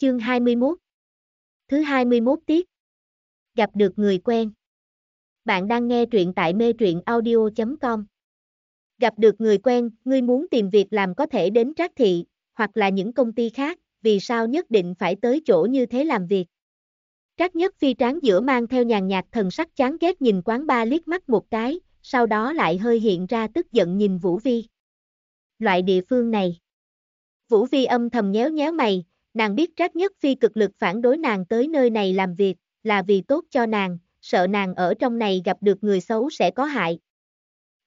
Chương 21 Thứ 21 tiết Gặp được người quen Bạn đang nghe truyện tại mê truyện audio.com Gặp được người quen, ngươi muốn tìm việc làm có thể đến Trác Thị, hoặc là những công ty khác, vì sao nhất định phải tới chỗ như thế làm việc. Trác Nhất Phi tráng giữa mang theo nhàn nhạt thần sắc chán ghét nhìn quán ba liếc mắt một cái, sau đó lại hơi hiện ra tức giận nhìn Vũ Vi. Loại địa phương này Vũ Vi âm thầm nhéo nhéo mày, Nàng biết Trác Nhất Phi cực lực phản đối nàng tới nơi này làm việc, là vì tốt cho nàng, sợ nàng ở trong này gặp được người xấu sẽ có hại.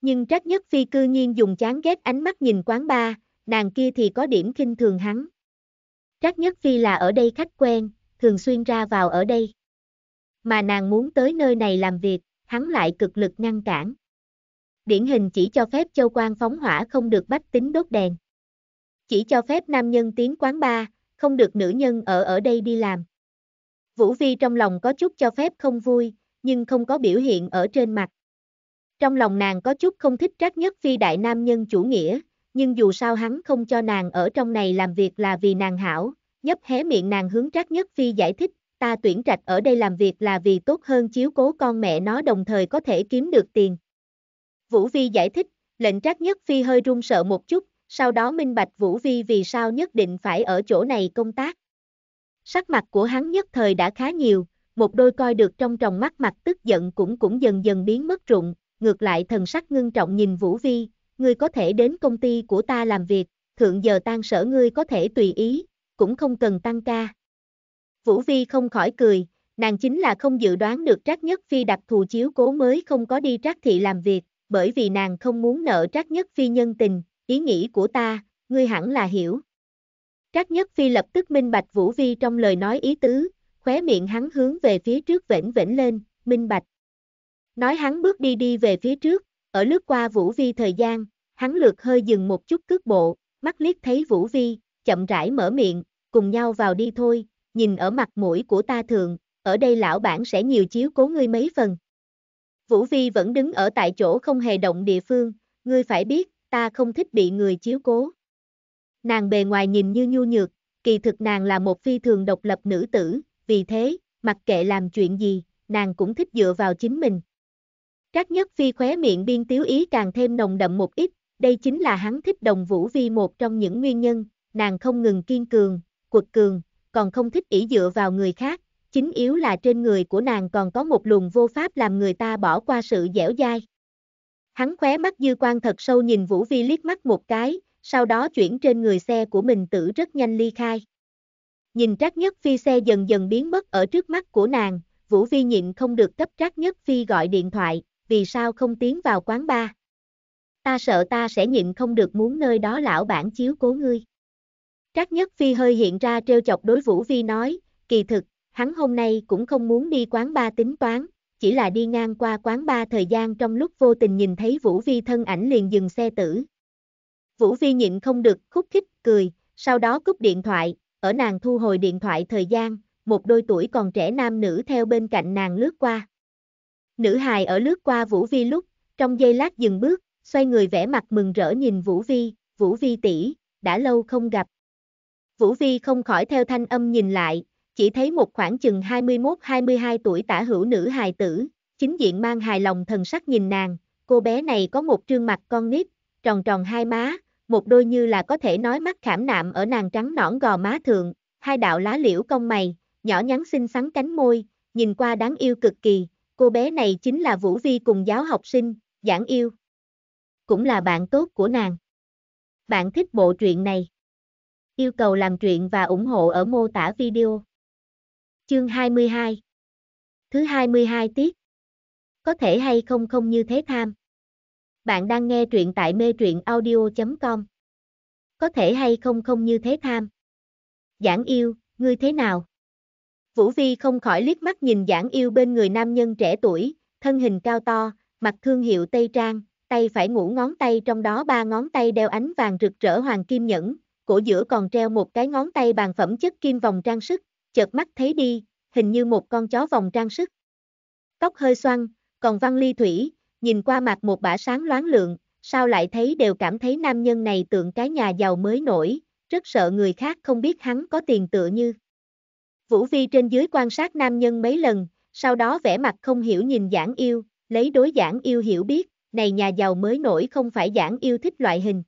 Nhưng Trác Nhất Phi cư nhiên dùng chán ghét ánh mắt nhìn quán ba, nàng kia thì có điểm khinh thường hắn. Trác Nhất Phi là ở đây khách quen, thường xuyên ra vào ở đây. Mà nàng muốn tới nơi này làm việc, hắn lại cực lực ngăn cản. Điển hình chỉ cho phép châu quan phóng hỏa không được bách tính đốt đèn. Chỉ cho phép nam nhân tiến quán ba, không được nữ nhân ở ở đây đi làm. Vũ Vi trong lòng có chút cho phép không vui, nhưng không có biểu hiện ở trên mặt. Trong lòng nàng có chút không thích trác nhất phi đại nam nhân chủ nghĩa, nhưng dù sao hắn không cho nàng ở trong này làm việc là vì nàng hảo, nhấp hé miệng nàng hướng trác nhất phi giải thích, ta tuyển trạch ở đây làm việc là vì tốt hơn chiếu cố con mẹ nó đồng thời có thể kiếm được tiền. Vũ Vi giải thích, lệnh trác nhất phi hơi run sợ một chút, sau đó minh bạch Vũ Vi vì sao nhất định phải ở chỗ này công tác. Sắc mặt của hắn nhất thời đã khá nhiều, một đôi coi được trong tròng mắt mặt tức giận cũng cũng dần dần biến mất rụng, ngược lại thần sắc ngưng trọng nhìn Vũ Vi, ngươi có thể đến công ty của ta làm việc, thượng giờ tan sở ngươi có thể tùy ý, cũng không cần tăng ca. Vũ Vi không khỏi cười, nàng chính là không dự đoán được Trác Nhất Phi đặc thù chiếu cố mới không có đi Trác Thị làm việc, bởi vì nàng không muốn nợ Trác Nhất Phi nhân tình, ý nghĩ của ta, ngươi hẳn là hiểu. Trác Nhất Phi lập tức minh bạch Vũ Vi trong lời nói ý tứ, khóe miệng hắn hướng về phía trước vểnh vểnh lên, minh bạch. Nói hắn bước đi đi về phía trước, ở lướt qua Vũ Vi thời gian, hắn lượt hơi dừng một chút cước bộ, mắt liếc thấy Vũ Vi, chậm rãi mở miệng, cùng nhau vào đi thôi, nhìn ở mặt mũi của ta thường, ở đây lão bản sẽ nhiều chiếu cố ngươi mấy phần. Vũ Vi vẫn đứng ở tại chỗ không hề động địa phương, ngươi phải biết, ta không thích bị người chiếu cố. Nàng bề ngoài nhìn như nhu nhược, kỳ thực nàng là một phi thường độc lập nữ tử, vì thế, mặc kệ làm chuyện gì, nàng cũng thích dựa vào chính mình. Các nhất phi khóe miệng biên tiếu ý càng thêm nồng đậm một ít, đây chính là hắn thích đồng vũ vi một trong những nguyên nhân, nàng không ngừng kiên cường, quật cường, còn không thích ỷ dựa vào người khác, chính yếu là trên người của nàng còn có một luồng vô pháp làm người ta bỏ qua sự dẻo dai. Hắn khóe mắt dư quan thật sâu nhìn Vũ Vi liếc mắt một cái, sau đó chuyển trên người xe của mình tử rất nhanh ly khai. Nhìn Trác Nhất Phi xe dần dần biến mất ở trước mắt của nàng, Vũ Vi nhịn không được cấp Trác Nhất Phi gọi điện thoại, vì sao không tiến vào quán bar. Ta sợ ta sẽ nhịn không được muốn nơi đó lão bản chiếu cố ngươi. Trác Nhất Phi hơi hiện ra trêu chọc đối Vũ Vi nói, kỳ thực, hắn hôm nay cũng không muốn đi quán bar tính toán, chỉ là đi ngang qua quán ba thời gian trong lúc vô tình nhìn thấy Vũ Vi thân ảnh liền dừng xe tử. Vũ Vi nhịn không được, khúc khích, cười, sau đó cúp điện thoại, ở nàng thu hồi điện thoại thời gian, một đôi tuổi còn trẻ nam nữ theo bên cạnh nàng lướt qua. Nữ hài ở lướt qua Vũ Vi lúc, trong giây lát dừng bước, xoay người vẽ mặt mừng rỡ nhìn Vũ Vi, Vũ Vi tỷ, đã lâu không gặp. Vũ Vi không khỏi theo thanh âm nhìn lại, chỉ thấy một khoảng chừng 21-22 tuổi tả hữu nữ hài tử, chính diện mang hài lòng thần sắc nhìn nàng, cô bé này có một trương mặt con nít, tròn tròn hai má, một đôi như là có thể nói mắt khảm nạm ở nàng trắng nõn gò má thượng, hai đạo lá liễu cong mày, nhỏ nhắn xinh xắn cánh môi, nhìn qua đáng yêu cực kỳ, cô bé này chính là Vũ Vi cùng giáo học sinh, giảng yêu. Cũng là bạn tốt của nàng. Bạn thích bộ truyện này. Yêu cầu làm truyện và ủng hộ ở mô tả video. Chương 22 Thứ 22 tiết Có thể hay không không như thế tham Bạn đang nghe truyện tại mê truyện audio.com Có thể hay không không như thế tham Giảng yêu, ngươi thế nào? Vũ Vi không khỏi liếc mắt nhìn giảng yêu bên người nam nhân trẻ tuổi, thân hình cao to, mặt thương hiệu Tây Trang, tay phải ngủ ngón tay trong đó ba ngón tay đeo ánh vàng rực rỡ hoàng kim nhẫn, cổ giữa còn treo một cái ngón tay bàn phẩm chất kim vòng trang sức, chợt mắt thấy đi, hình như một con chó vòng trang sức. Tóc hơi xoăn, còn văn ly thủy, nhìn qua mặt một bả sáng loáng lượng, sao lại thấy đều cảm thấy nam nhân này tượng cái nhà giàu mới nổi, rất sợ người khác không biết hắn có tiền tựa như. Vũ Vi trên dưới quan sát nam nhân mấy lần, sau đó vẻ mặt không hiểu nhìn giảng yêu, lấy đối giảng yêu hiểu biết, này nhà giàu mới nổi không phải giảng yêu thích loại hình.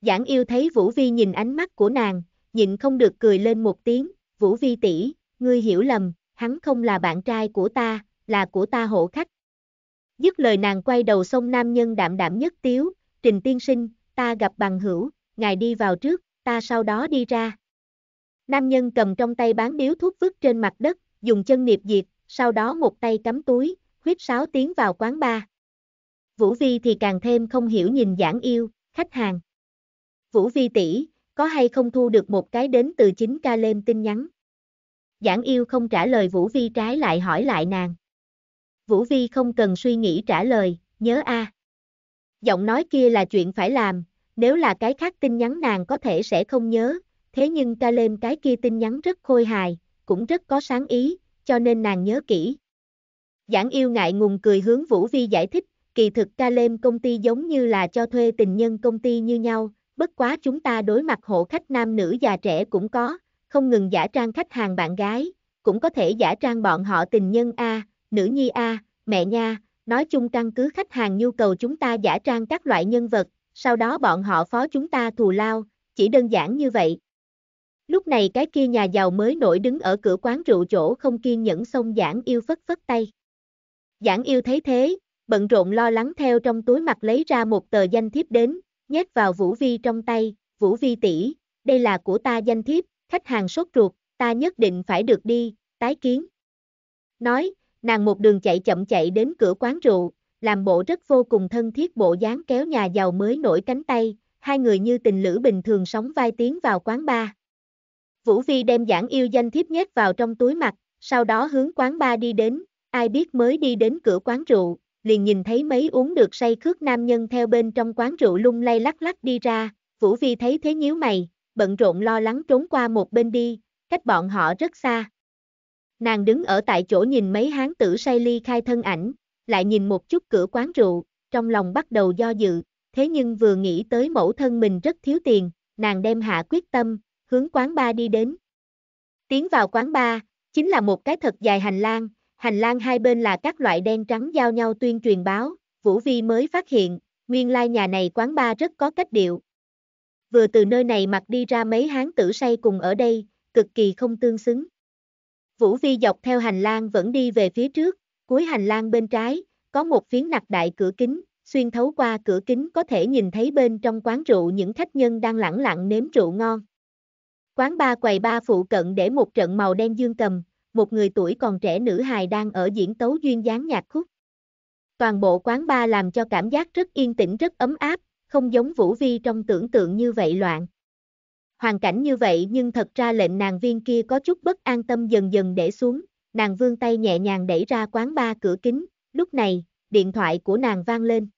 Giảng yêu thấy Vũ Vi nhìn ánh mắt của nàng, nhịn không được cười lên một tiếng, Vũ Vi tỷ, ngươi hiểu lầm, hắn không là bạn trai của ta, là của ta hộ khách. Dứt lời nàng quay đầu sông nam nhân đạm đạm nhất tiếu, trình tiên sinh, ta gặp bằng hữu, ngài đi vào trước, ta sau đó đi ra. Nam nhân cầm trong tay bán điếu thuốc vứt trên mặt đất, dùng chân niệm diệt, sau đó một tay cắm túi, huyết sáo tiến vào quán bar. Vũ Vi thì càng thêm không hiểu nhìn giảng yêu, khách hàng. Vũ Vi tỷ, có hay không thu được một cái đến từ chính ca lêm tin nhắn. Giảng yêu không trả lời Vũ Vi trái lại hỏi lại nàng. Vũ Vi không cần suy nghĩ trả lời, nhớ a. À. Giọng nói kia là chuyện phải làm, nếu là cái khác tin nhắn nàng có thể sẽ không nhớ, thế nhưng ca lêm cái kia tin nhắn rất khôi hài, cũng rất có sáng ý, cho nên nàng nhớ kỹ. Giảng yêu ngại ngùng cười hướng Vũ Vi giải thích, kỳ thực ca lêm công ty giống như là cho thuê tình nhân công ty như nhau, bất quá chúng ta đối mặt hộ khách nam nữ già trẻ cũng có, không ngừng giả trang khách hàng bạn gái, cũng có thể giả trang bọn họ tình nhân A, nữ nhi A, mẹ nha, nói chung căn cứ khách hàng nhu cầu chúng ta giả trang các loại nhân vật, sau đó bọn họ phó chúng ta thù lao, chỉ đơn giản như vậy. Lúc này cái kia nhà giàu mới nổi đứng ở cửa quán rượu chỗ không kiên nhẫn xông giảng yêu phất phất tay. Giảng yêu thấy thế, bận rộn lo lắng theo trong túi mặt lấy ra một tờ danh thiếp đến, nhét vào Vũ Vi trong tay, Vũ Vi tỷ, đây là của ta danh thiếp, khách hàng sốt ruột, ta nhất định phải được đi, tái kiến. Nói, nàng một đường chạy chậm chạy đến cửa quán rượu, làm bộ rất vô cùng thân thiết bộ dáng kéo nhà giàu mới nổi cánh tay, hai người như tình lữ bình thường sóng vai tiến vào quán bar. Vũ Vi đem giảng yêu danh thiếp nhét vào trong túi mặt, sau đó hướng quán bar đi đến, ai biết mới đi đến cửa quán rượu, liền nhìn thấy mấy uống được say cướp nam nhân theo bên trong quán rượu lung lay lắc lắc đi ra, Vũ Vi thấy thế nhíu mày, bận rộn lo lắng trốn qua một bên đi, cách bọn họ rất xa. Nàng đứng ở tại chỗ nhìn mấy hán tử say ly khai thân ảnh, lại nhìn một chút cửa quán rượu, trong lòng bắt đầu do dự, thế nhưng vừa nghĩ tới mẫu thân mình rất thiếu tiền, nàng đem hạ quyết tâm, hướng quán ba đi đến. Tiến vào quán ba, chính là một cái thật dài hành lang, hành lang hai bên là các loại đen trắng giao nhau tuyên truyền báo, Vũ Vi mới phát hiện, nguyên lai nhà này quán ba rất có cách điệu. Vừa từ nơi này mặc đi ra mấy hán tử say cùng ở đây, cực kỳ không tương xứng. Vũ Vi dọc theo hành lang vẫn đi về phía trước, cuối hành lang bên trái, có một phiến nặc đại cửa kính, xuyên thấu qua cửa kính có thể nhìn thấy bên trong quán rượu những khách nhân đang lẳng lặng nếm rượu ngon. Quán ba quầy ba phụ cận để một trận màu đen dương cầm, một người tuổi còn trẻ nữ hài đang ở diễn tấu duyên dáng nhạc khúc. Toàn bộ quán bar làm cho cảm giác rất yên tĩnh rất ấm áp, không giống Vũ Vi trong tưởng tượng như vậy loạn. Hoàn cảnh như vậy nhưng thật ra lệnh nàng viên kia có chút bất an tâm dần dần để xuống, nàng vươn tay nhẹ nhàng đẩy ra quán bar cửa kính, lúc này, điện thoại của nàng vang lên.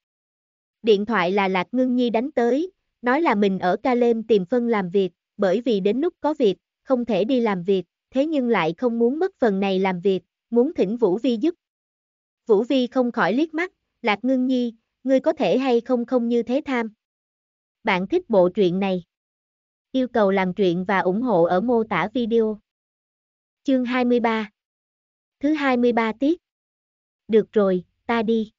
Điện thoại là Lạc Ngưng Nhi đánh tới, nói là mình ở Calem tìm phân làm việc, bởi vì đến lúc có việc, không thể đi làm việc, thế nhưng lại không muốn mất phần này làm việc, muốn thỉnh Vũ Vi giúp. Vũ Vi không khỏi liếc mắt, Lạc Ngưng Nhi, ngươi có thể hay không không như thế tham. Bạn thích bộ truyện này. Yêu cầu làm truyện và ủng hộ ở mô tả video. Chương 23 Thứ 23 tiết Được rồi, ta đi.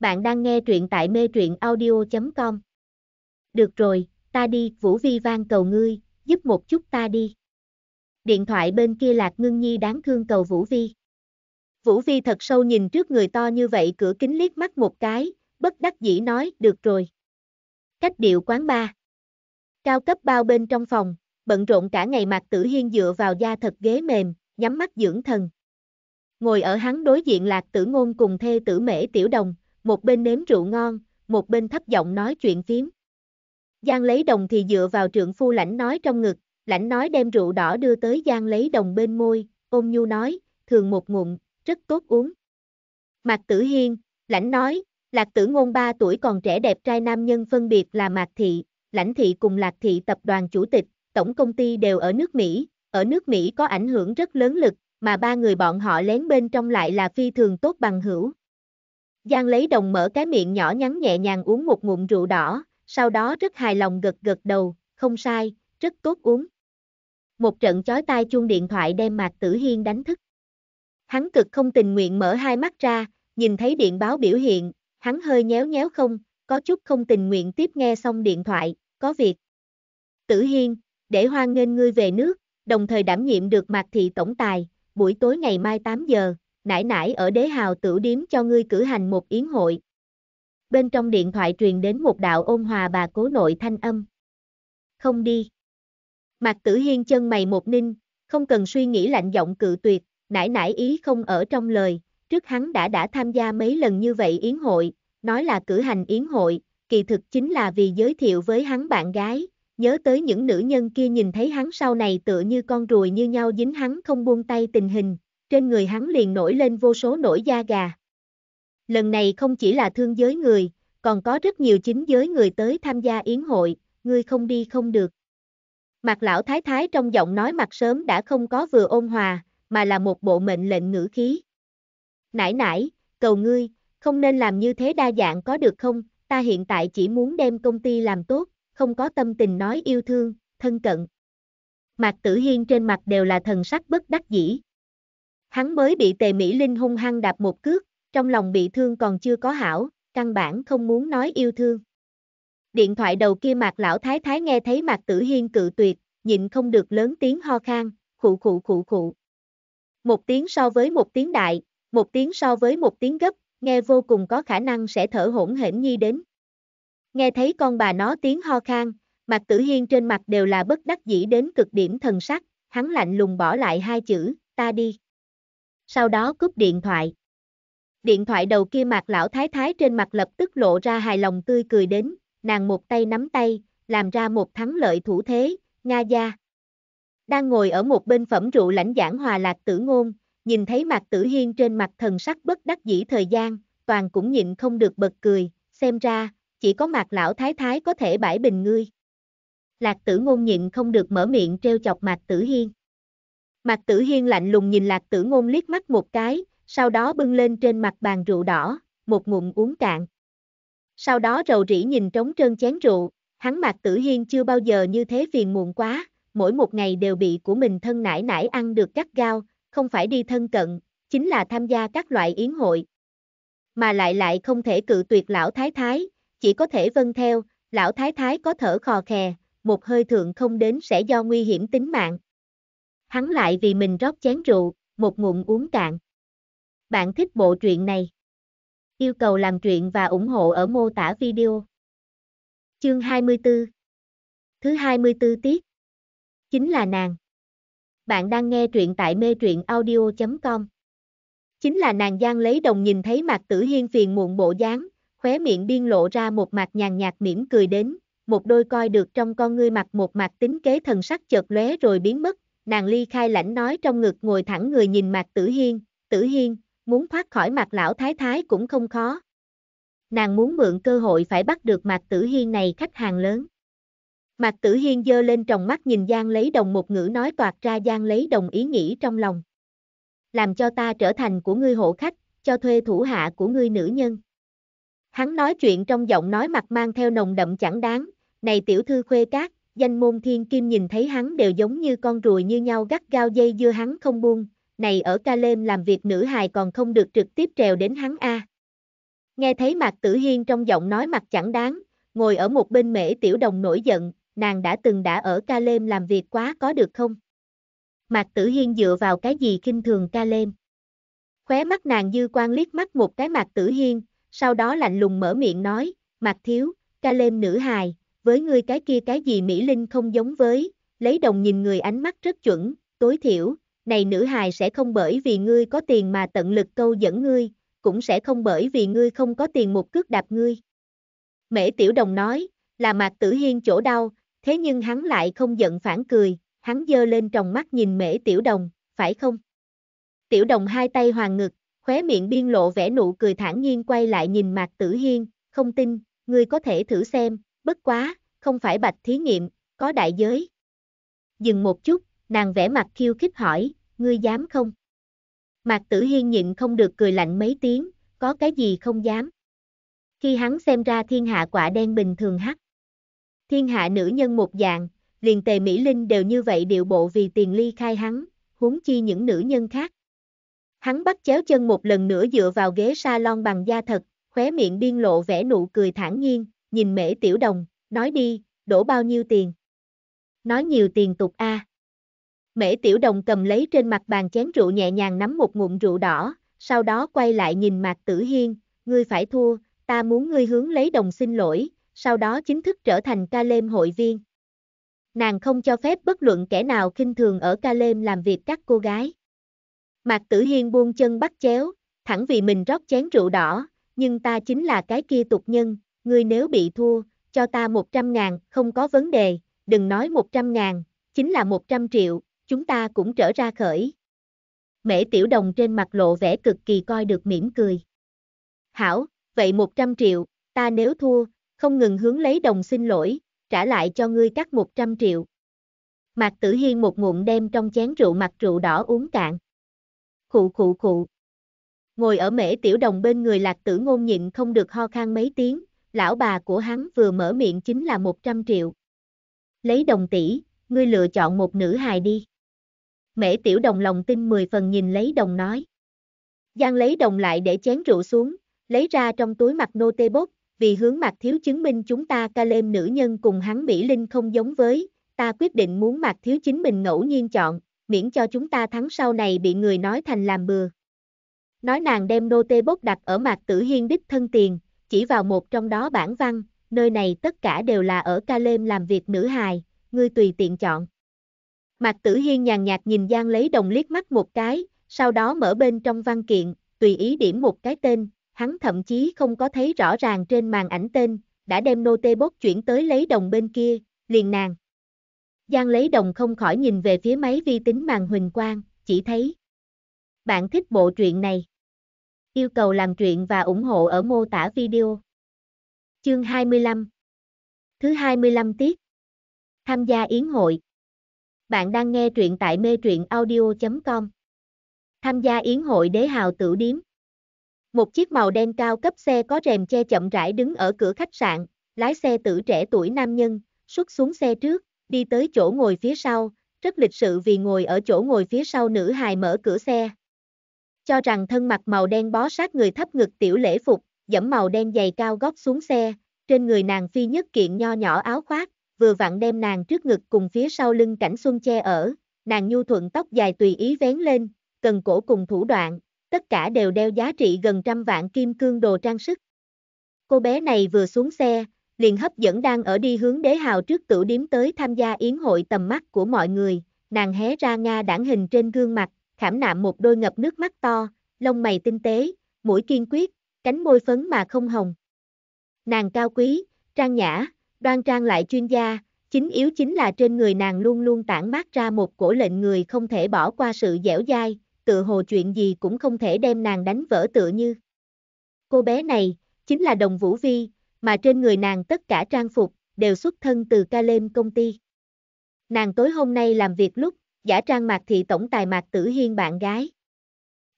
Bạn đang nghe truyện tại mê truyện audio.com Được rồi, ta đi, Vũ Vi van cầu ngươi, giúp một chút ta đi điện thoại bên kia Lạc Ngưng Nhi đáng thương cầu Vũ Vi. Vũ Vi thật sâu nhìn trước người to như vậy cửa kính liếc mắt một cái, bất đắc dĩ nói, được rồi. Cách điệu quán ba. Cao cấp bao bên trong phòng, bận rộn cả ngày Mạc Tử Hiên dựa vào da thật ghế mềm, nhắm mắt dưỡng thần. Ngồi ở hắn đối diện Lạc Tử Ngôn cùng thê tử Mễ Tiểu Đồng, một bên nếm rượu ngon, một bên thấp giọng nói chuyện phím. Giang lấy đồng thì dựa vào trượng phu lãnh nói trong ngực, Lãnh nói đem rượu đỏ đưa tới Giang lấy đồng bên môi, ôm nhu nói, thường một ngụm, rất tốt uống. Mạc Tử Hiên, lãnh nói, Lạc Tử Ngôn 3 tuổi còn trẻ đẹp trai nam nhân phân biệt là Mạc Thị, Lãnh Thị cùng Lạc Thị tập đoàn chủ tịch, tổng công ty đều ở nước Mỹ, ở nước Mỹ có ảnh hưởng rất lớn lực, mà ba người bọn họ lén bên trong lại là phi thường tốt bằng hữu. Giang lấy đồng mở cái miệng nhỏ nhắn nhẹ nhàng uống một ngụm rượu đỏ, sau đó rất hài lòng gật gật đầu, không sai, rất tốt uống một trận chói tai chuông điện thoại đem Mạc Tử Hiên đánh thức. Hắn cực không tình nguyện mở hai mắt ra, nhìn thấy điện báo biểu hiện, hắn hơi nhéo nhéo không, có chút không tình nguyện tiếp nghe xong điện thoại, có việc. Tử Hiên, để hoan nghênh ngươi về nước, đồng thời đảm nhiệm được Mạc Thị Tổng Tài, buổi tối ngày mai 8 giờ, nải nải ở đế hào tử điếm cho ngươi cử hành một yến hội. Bên trong điện thoại truyền đến một đạo ôn hòa bà cố nội thanh âm. Không đi. Mạc Tử Hiên chân mày một ninh, không cần suy nghĩ lạnh giọng cự tuyệt, nãi nãi ý không ở trong lời, trước hắn đã đã tham gia mấy lần như vậy yến hội, nói là cử hành yến hội, kỳ thực chính là vì giới thiệu với hắn bạn gái, nhớ tới những nữ nhân kia nhìn thấy hắn sau này tựa như con ruồi như nhau dính hắn không buông tay tình hình, trên người hắn liền nổi lên vô số nổi da gà. Lần này không chỉ là thương giới người, còn có rất nhiều chính giới người tới tham gia yến hội, ngươi không đi không được. Mặt lão thái thái trong giọng nói mặt sớm đã không có vừa ôn hòa, mà là một bộ mệnh lệnh ngữ khí. Nãi nãi, cầu ngươi, không nên làm như thế đa dạng có được không, ta hiện tại chỉ muốn đem công ty làm tốt, không có tâm tình nói yêu thương, thân cận. Mạc Tử Hiên trên mặt đều là thần sắc bất đắc dĩ. Hắn mới bị Tề Mỹ Linh hung hăng đạp một cước, trong lòng bị thương còn chưa có hảo, căn bản không muốn nói yêu thương. Điện thoại đầu kia Mạc Lão Thái Thái nghe thấy Mạc Tử Hiên cự tuyệt, nhịn không được lớn tiếng ho khan, khụ khụ khụ khụ. Một tiếng so với một tiếng đại, một tiếng so với một tiếng gấp, nghe vô cùng có khả năng sẽ thở hỗn hển nhi đến. Nghe thấy con bà nó tiếng ho khan, Mạc Tử Hiên trên mặt đều là bất đắc dĩ đến cực điểm thần sắc, hắn lạnh lùng bỏ lại hai chữ, ta đi. Sau đó cúp điện thoại. Điện thoại đầu kia Mạc Lão Thái Thái trên mặt lập tức lộ ra hài lòng tươi cười đến, nàng một tay nắm tay, làm ra một thắng lợi thủ thế, Nga gia. Đang ngồi ở một bên phẩm rượu lãnh giảng hòa lạc tử ngôn, nhìn thấy mặt tử hiên trên mặt thần sắc bất đắc dĩ thời gian, toàn cũng nhịn không được bật cười, xem ra, chỉ có mặt lão thái thái có thể bãi bình ngươi. Lạc tử ngôn nhịn không được mở miệng treo chọc mặt tử hiên. Mặt tử hiên lạnh lùng nhìn lạc tử ngôn liếc mắt một cái, sau đó bưng lên trên mặt bàn rượu đỏ, một ngụm uống cạn sau đó rầu rĩ nhìn trống trơn chén rượu, hắn Mạc Tử Hiên chưa bao giờ như thế phiền muộn quá, mỗi một ngày đều bị của mình thân nải nải ăn được cắt gao, không phải đi thân cận, chính là tham gia các loại yến hội. Mà lại lại không thể cự tuyệt lão thái thái, chỉ có thể vâng theo, lão thái thái có thở khò khè, một hơi thượng không đến sẽ do nguy hiểm tính mạng. Hắn lại vì mình rót chén rượu, một ngụm uống cạn. Bạn thích bộ truyện này? Yêu cầu làm truyện và ủng hộ ở mô tả video. Chương 24 Thứ 24 tiết Chính là nàng. Bạn đang nghe truyện tại mê truyện audio.com Chính là nàng Giang lấy đồng nhìn thấy mặt tử hiên phiền muộn bộ dáng, khóe miệng biên lộ ra một mặt nhàn nhạt mỉm cười đến, một đôi coi được trong con ngươi mặt một mặt tính kế thần sắc chợt lóe rồi biến mất, nàng ly khai lãnh nói trong ngực ngồi thẳng người nhìn mặt tử hiên, tử hiên, muốn thoát khỏi mặt lão thái thái cũng không khó. Nàng muốn mượn cơ hội phải bắt được mặt Tử Hiên này khách hàng lớn. mặt Tử Hiên dơ lên tròng mắt nhìn Giang lấy đồng một ngữ nói toạt ra Giang lấy đồng ý nghĩ trong lòng. Làm cho ta trở thành của ngươi hộ khách, cho thuê thủ hạ của ngươi nữ nhân. Hắn nói chuyện trong giọng nói mặt mang theo nồng đậm chẳng đáng, này tiểu thư khuê cát, danh môn thiên kim nhìn thấy hắn đều giống như con ruồi như nhau gắt gao dây dưa hắn không buông, này ở Calem làm việc nữ hài còn không được trực tiếp trèo đến hắn A. Nghe thấy Mạc Tử Hiên trong giọng nói mặt chẳng đáng, ngồi ở một bên mễ tiểu đồng nổi giận, nàng đã từng đã ở Calem làm việc quá có được không? Mạc Tử Hiên dựa vào cái gì kinh thường Calem? Khóe mắt nàng dư quan liếc mắt một cái Mạc Tử Hiên, sau đó lạnh lùng mở miệng nói, Mạc Thiếu, Calem nữ hài, với ngươi cái kia cái gì Mỹ Linh không giống với, lấy đồng nhìn người ánh mắt rất chuẩn, tối thiểu, này nữ hài sẽ không bởi vì ngươi có tiền mà tận lực câu dẫn ngươi, cũng sẽ không bởi vì ngươi không có tiền một cước đạp ngươi. Mễ Tiểu Đồng nói, là Mạc Tử Hiên chỗ đau, thế nhưng hắn lại không giận phản cười, hắn dơ lên tròng mắt nhìn Mễ Tiểu Đồng, phải không? Tiểu Đồng hai tay hoàng ngực, khóe miệng biên lộ vẻ nụ cười thản nhiên quay lại nhìn Mạc Tử Hiên, không tin, ngươi có thể thử xem, bất quá, không phải bạch thí nghiệm, có đại giới. Dừng một chút, nàng vẽ mặt khiêu khích hỏi, ngươi dám không? Mạc Tử Hiên nhịn không được cười lạnh mấy tiếng, có cái gì không dám. Khi hắn xem ra thiên hạ quả đen bình thường hắc. Thiên hạ nữ nhân một dạng, liền tề Mỹ Linh đều như vậy điệu bộ vì tiền ly khai hắn, huống chi những nữ nhân khác. Hắn bắt chéo chân một lần nữa dựa vào ghế salon bằng da thật, khóe miệng biên lộ vẻ nụ cười thản nhiên, nhìn mễ tiểu đồng, nói đi, đổ bao nhiêu tiền. Nói nhiều tiền tục a à. Mễ tiểu đồng cầm lấy trên mặt bàn chén rượu nhẹ nhàng nắm một ngụm rượu đỏ, sau đó quay lại nhìn Mạc Tử Hiên, ngươi phải thua, ta muốn ngươi hướng lấy đồng xin lỗi, sau đó chính thức trở thành ca lêm hội viên. Nàng không cho phép bất luận kẻ nào khinh thường ở ca lêm làm việc các cô gái. Mạc Tử Hiên buông chân bắt chéo, thẳng vì mình rót chén rượu đỏ, nhưng ta chính là cái kia tục nhân, ngươi nếu bị thua, cho ta 100 ngàn, không có vấn đề, đừng nói 100 ngàn, chính là 100 triệu, chúng ta cũng trở ra khởi. Mễ tiểu đồng trên mặt lộ vẻ cực kỳ coi được mỉm cười. Hảo, vậy 100 triệu, ta nếu thua, không ngừng hướng lấy đồng xin lỗi, trả lại cho ngươi cắt 100 triệu. Mạc Tử Hiên một ngụm đem trong chén rượu mặt rượu đỏ uống cạn. Khụ khụ khụ. Ngồi ở mễ tiểu đồng bên người lạc tử ngôn nhịn không được ho khan mấy tiếng, lão bà của hắn vừa mở miệng chính là 100 triệu. Lấy đồng tỷ, ngươi lựa chọn một nữ hài đi. Mễ tiểu đồng lòng tin 10 phần nhìn lấy đồng nói. Giang lấy đồng lại để chén rượu xuống, lấy ra trong túi mặt nô tê bốt, vì hướng mặt thiếu chứng minh chúng ta ca lêm nữ nhân cùng hắn Mỹ Linh không giống với, ta quyết định muốn mặt thiếu chính mình ngẫu nhiên chọn, miễn cho chúng ta thắng sau này bị người nói thành làm bừa. Nói nàng đem nô tê bốt đặt ở mặt tử hiên đích thân tiền, chỉ vào một trong đó bản văn, nơi này tất cả đều là ở ca lêm làm việc nữ hài, ngươi tùy tiện chọn. Mạc Tử Hiên nhàn nhạt nhìn Giang lấy đồng liếc mắt một cái, sau đó mở bên trong văn kiện, tùy ý điểm một cái tên, hắn thậm chí không có thấy rõ ràng trên màn ảnh tên, đã đem nô tê bốt chuyển tới lấy đồng bên kia, liền nàng. Giang lấy đồng không khỏi nhìn về phía máy vi tính màn huỳnh quang, chỉ thấy. Bạn thích bộ truyện này. Yêu cầu làm truyện và ủng hộ ở mô tả video. Chương 25 Thứ 25 tiết Tham gia yến hội bạn đang nghe truyện tại mê truyện audio.com. Tham gia yến hội đế hào tử điếm. Một chiếc màu đen cao cấp xe có rèm che chậm rãi đứng ở cửa khách sạn, lái xe tử trẻ tuổi nam nhân, xuất xuống xe trước, đi tới chỗ ngồi phía sau, rất lịch sự vì ngồi ở chỗ ngồi phía sau nữ hài mở cửa xe. Cho rằng thân mặc màu đen bó sát người thấp ngực tiểu lễ phục, dẫm màu đen dày cao gót xuống xe, trên người nàng phi nhất kiện nho nhỏ áo khoác, vừa vặn đem nàng trước ngực cùng phía sau lưng cảnh xuân che ở, nàng nhu thuận tóc dài tùy ý vén lên, cần cổ cùng thủ đoạn, tất cả đều đeo giá trị gần trăm vạn kim cương đồ trang sức. Cô bé này vừa xuống xe, liền hấp dẫn đang ở đi hướng đế hào trước tử điếm tới tham gia yến hội tầm mắt của mọi người, nàng hé ra Nga đảng hình trên gương mặt, khảm nạm một đôi ngập nước mắt to, lông mày tinh tế, mũi kiên quyết, cánh môi phấn mà không hồng. Nàng cao quý, trang nhã, đoan trang lại chuyên gia, chính yếu chính là trên người nàng luôn luôn tản mát ra một cổ lệnh người không thể bỏ qua sự dẻo dai, tự hồ chuyện gì cũng không thể đem nàng đánh vỡ tựa như. Cô bé này, chính là đồng vũ vi, mà trên người nàng tất cả trang phục, đều xuất thân từ Ca Calem công ty. Nàng tối hôm nay làm việc lúc, giả trang mạc thị tổng tài mạc tử hiên bạn gái.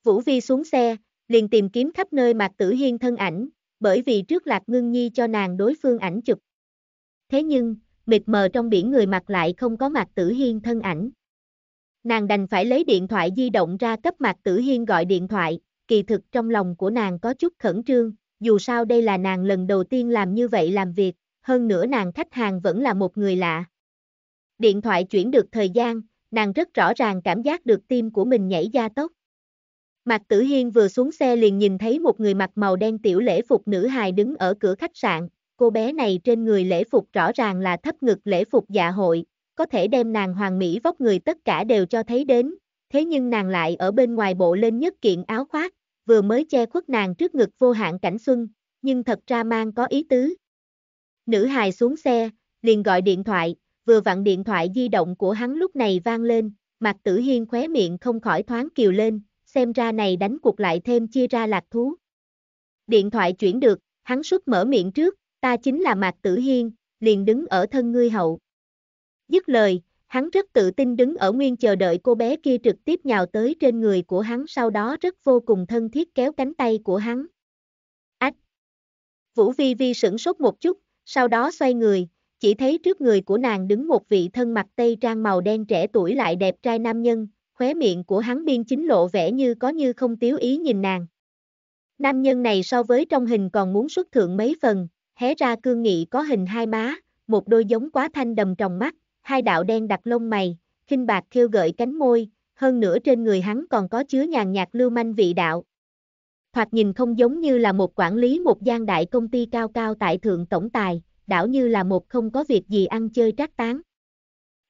Vũ Vi xuống xe, liền tìm kiếm khắp nơi mạc tử hiên thân ảnh, bởi vì trước lạc ngưng nhi cho nàng đối phương ảnh chụp thế nhưng, mịt mờ trong biển người mặt lại không có mặt tử hiên thân ảnh. Nàng đành phải lấy điện thoại di động ra cấp mặt tử hiên gọi điện thoại, kỳ thực trong lòng của nàng có chút khẩn trương, dù sao đây là nàng lần đầu tiên làm như vậy làm việc, hơn nữa nàng khách hàng vẫn là một người lạ. Điện thoại chuyển được thời gian, nàng rất rõ ràng cảm giác được tim của mình nhảy gia tốc. mặt Tử Hiên vừa xuống xe liền nhìn thấy một người mặc màu đen tiểu lễ phục nữ hài đứng ở cửa khách sạn, Cô bé này trên người lễ phục rõ ràng là thấp ngực lễ phục dạ hội, có thể đem nàng hoàng mỹ vóc người tất cả đều cho thấy đến, thế nhưng nàng lại ở bên ngoài bộ lên nhất kiện áo khoác, vừa mới che khuất nàng trước ngực vô hạn cảnh xuân, nhưng thật ra mang có ý tứ. Nữ hài xuống xe, liền gọi điện thoại, vừa vặn điện thoại di động của hắn lúc này vang lên, mặt tử hiên khóe miệng không khỏi thoáng kiều lên, xem ra này đánh cuộc lại thêm chia ra lạc thú. Điện thoại chuyển được, hắn suốt mở miệng trước, ta chính là Mạc Tử Hiên, liền đứng ở thân ngươi hậu. Dứt lời, hắn rất tự tin đứng ở nguyên chờ đợi cô bé kia trực tiếp nhào tới trên người của hắn sau đó rất vô cùng thân thiết kéo cánh tay của hắn. Ách! Vũ Vi Vi sửng sốt một chút, sau đó xoay người, chỉ thấy trước người của nàng đứng một vị thân mặc tây trang màu đen trẻ tuổi lại đẹp trai nam nhân, khóe miệng của hắn biên chính lộ vẻ như có như không tiếu ý nhìn nàng. Nam nhân này so với trong hình còn muốn xuất thượng mấy phần, hé ra cương nghị có hình hai má, một đôi giống quá thanh đầm trong mắt, hai đạo đen đặt lông mày, khinh bạc khêu gợi cánh môi, hơn nữa trên người hắn còn có chứa nhàn nhạt lưu manh vị đạo. Thoạt nhìn không giống như là một quản lý một gian đại công ty cao cao tại thượng tổng tài, đảo như là một không có việc gì ăn chơi trác tán.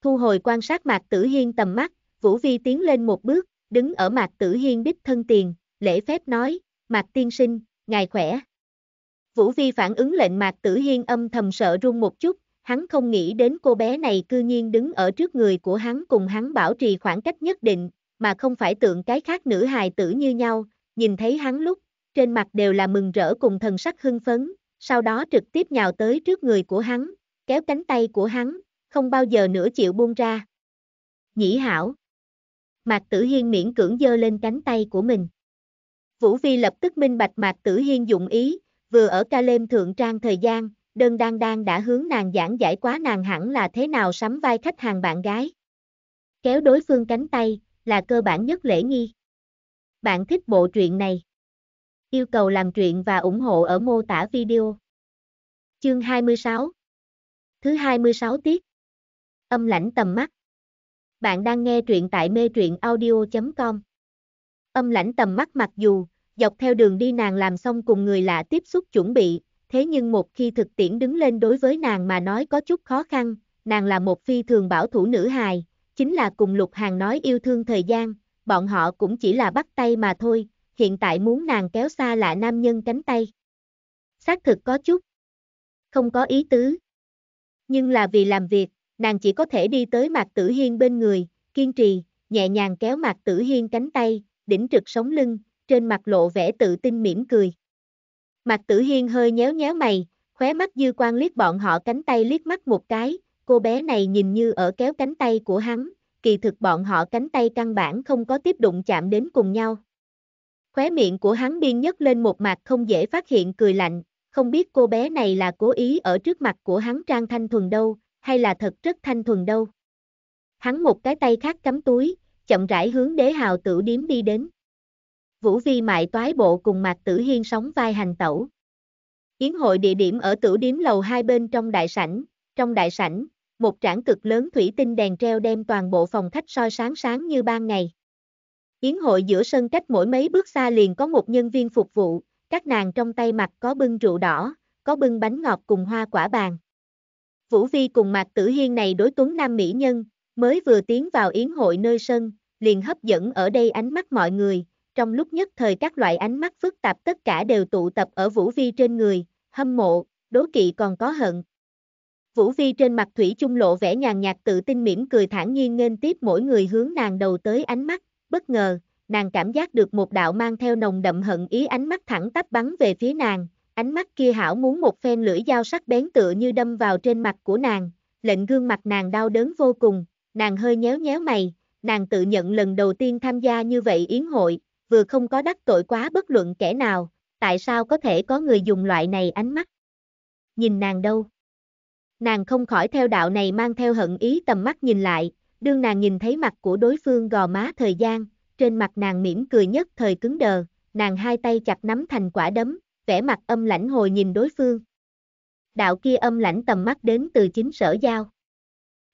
Thu hồi quan sát Mạc Tử Hiên tầm mắt, Vũ Vi tiến lên một bước, đứng ở Mạc Tử Hiên đích thân tiền, lễ phép nói, Mạc Tiên Sinh, ngài khỏe. Vũ Vi phản ứng lệnh Mạc Tử Hiên âm thầm sợ run một chút, hắn không nghĩ đến cô bé này cư nhiên đứng ở trước người của hắn cùng hắn bảo trì khoảng cách nhất định, mà không phải tượng cái khác nữ hài tử như nhau, nhìn thấy hắn lúc, trên mặt đều là mừng rỡ cùng thần sắc hưng phấn, sau đó trực tiếp nhào tới trước người của hắn, kéo cánh tay của hắn, không bao giờ nữa chịu buông ra. Nhĩ hảo. Mạc Tử Hiên miễn cưỡng dơ lên cánh tay của mình. Vũ Vi lập tức minh bạch Mạc Tử Hiên dụng ý, vừa ở Calem thượng trang thời gian, đơn đan đan đã hướng nàng giảng giải quá nàng hẳn là thế nào sắm vai khách hàng bạn gái. Kéo đối phương cánh tay, là cơ bản nhất lễ nghi. Bạn thích bộ truyện này. Yêu cầu làm truyện và ủng hộ ở mô tả video. Chương 26 Thứ 26 tiết Âm lãnh tầm mắt Bạn đang nghe truyện tại mê truyện audio.com Âm lãnh tầm mắt mặc dù dọc theo đường đi nàng làm xong cùng người lạ tiếp xúc chuẩn bị, thế nhưng một khi thực tiễn đứng lên đối với nàng mà nói có chút khó khăn, nàng là một phi thường bảo thủ nữ hài, chính là cùng Lục Hàng nói yêu thương thời gian, bọn họ cũng chỉ là bắt tay mà thôi, hiện tại muốn nàng kéo xa lạ nam nhân cánh tay. Xác thực có chút, không có ý tứ. Nhưng là vì làm việc, nàng chỉ có thể đi tới Mạc Tử Hiên bên người, kiên trì, nhẹ nhàng kéo Mạc Tử Hiên cánh tay, đỉnh trực sống lưng, trên mặt lộ vẻ tự tin mỉm cười. mặt Tử Hiên hơi nhéo nhéo mày, khóe mắt dư quan liếc bọn họ cánh tay liếc mắt một cái, cô bé này nhìn như ở kéo cánh tay của hắn, kỳ thực bọn họ cánh tay căn bản không có tiếp đụng chạm đến cùng nhau. Khóe miệng của hắn điên nhất lên một mặt không dễ phát hiện cười lạnh, không biết cô bé này là cố ý ở trước mặt của hắn trang thanh thuần đâu, hay là thật rất thanh thuần đâu. Hắn một cái tay khác cắm túi, chậm rãi hướng đế hào tử điếm đi đến. Vũ Vi Mại toái bộ cùng Mạc Tử Hiên sóng vai hành tẩu. Yến hội địa điểm ở tử điếm lầu hai bên trong đại sảnh, trong đại sảnh, một trảng cực lớn thủy tinh đèn treo đem toàn bộ phòng khách soi sáng sáng như ban ngày. Yến hội giữa sân cách mỗi mấy bước xa liền có một nhân viên phục vụ, các nàng trong tay mặt có bưng rượu đỏ, có bưng bánh ngọt cùng hoa quả bàn. Vũ Vi cùng Mạc Tử Hiên này đối tuấn nam mỹ nhân, mới vừa tiến vào yến hội nơi sân, liền hấp dẫn ở đây ánh mắt mọi người, trong lúc nhất thời các loại ánh mắt phức tạp tất cả đều tụ tập ở Vũ Vi trên người, hâm mộ, đố kỵ còn có hận. Vũ Vi trên mặt Thủy chung lộ vẻ nhàn nhạt tự tin mỉm cười thản nhiên nên tiếp mỗi người hướng nàng đầu tới ánh mắt, bất ngờ, nàng cảm giác được một đạo mang theo nồng đậm hận ý ánh mắt thẳng tắp bắn về phía nàng, ánh mắt kia hảo muốn một phen lưỡi dao sắc bén tựa như đâm vào trên mặt của nàng, lệnh gương mặt nàng đau đớn vô cùng, nàng hơi nhéo nhéo mày, nàng tự nhận lần đầu tiên tham gia như vậy yến hội, vừa không có đắc tội quá bất luận kẻ nào, tại sao có thể có người dùng loại này ánh mắt? Nhìn nàng đâu? Nàng không khỏi theo đạo này mang theo hận ý tầm mắt nhìn lại, đương nàng nhìn thấy mặt của đối phương gò má thời gian, trên mặt nàng mỉm cười nhất thời cứng đờ, nàng hai tay chặt nắm thành quả đấm, vẻ mặt âm lãnh hồi nhìn đối phương. Đạo kia âm lãnh tầm mắt đến từ chính sở giao.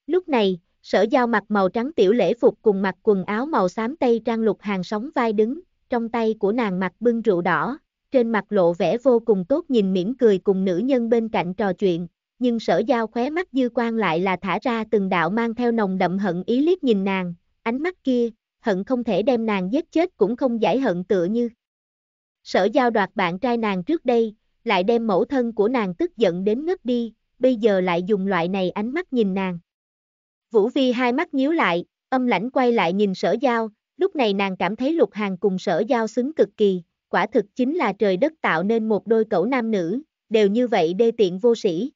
Lúc này, sở giao mặc màu trắng tiểu lễ phục cùng mặc quần áo màu xám tây trang lục hàng sóng vai đứng, trong tay của nàng mặt bưng rượu đỏ, trên mặt lộ vẻ vô cùng tốt nhìn mỉm cười cùng nữ nhân bên cạnh trò chuyện, nhưng sở giao khóe mắt dư quan lại là thả ra từng đạo mang theo nồng đậm hận ý liếc nhìn nàng, ánh mắt kia, hận không thể đem nàng giết chết cũng không giải hận tựa như. Sở giao đoạt bạn trai nàng trước đây, lại đem mẫu thân của nàng tức giận đến ngất đi, bây giờ lại dùng loại này ánh mắt nhìn nàng. Vũ Vi hai mắt nhíu lại, âm lãnh quay lại nhìn sở giao, Lúc này nàng cảm thấy lục hàng cùng sở giao xứng cực kỳ, quả thực chính là trời đất tạo nên một đôi cẩu nam nữ, đều như vậy đê tiện vô sĩ.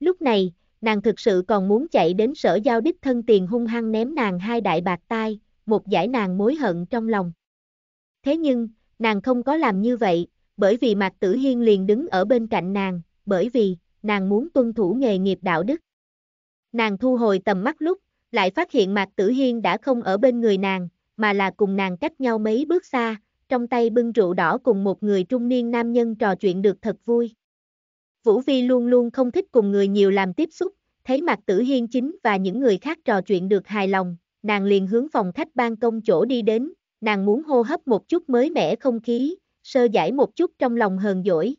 Lúc này, nàng thực sự còn muốn chạy đến sở giao đích thân tiền hung hăng ném nàng hai đại bạc tai, một giải nàng mối hận trong lòng. Thế nhưng, nàng không có làm như vậy, bởi vì Mạc Tử Hiên liền đứng ở bên cạnh nàng, bởi vì, nàng muốn tuân thủ nghề nghiệp đạo đức. Nàng thu hồi tầm mắt lúc, lại phát hiện Mạc Tử Hiên đã không ở bên người nàng, mà là cùng nàng cách nhau mấy bước xa, trong tay bưng rượu đỏ cùng một người trung niên nam nhân trò chuyện được thật vui. Vũ Vi luôn luôn không thích cùng người nhiều làm tiếp xúc, thấy mặt tử hiên chính và những người khác trò chuyện được hài lòng, nàng liền hướng phòng khách ban công chỗ đi đến, nàng muốn hô hấp một chút mới mẻ không khí, sơ giải một chút trong lòng hờn dỗi.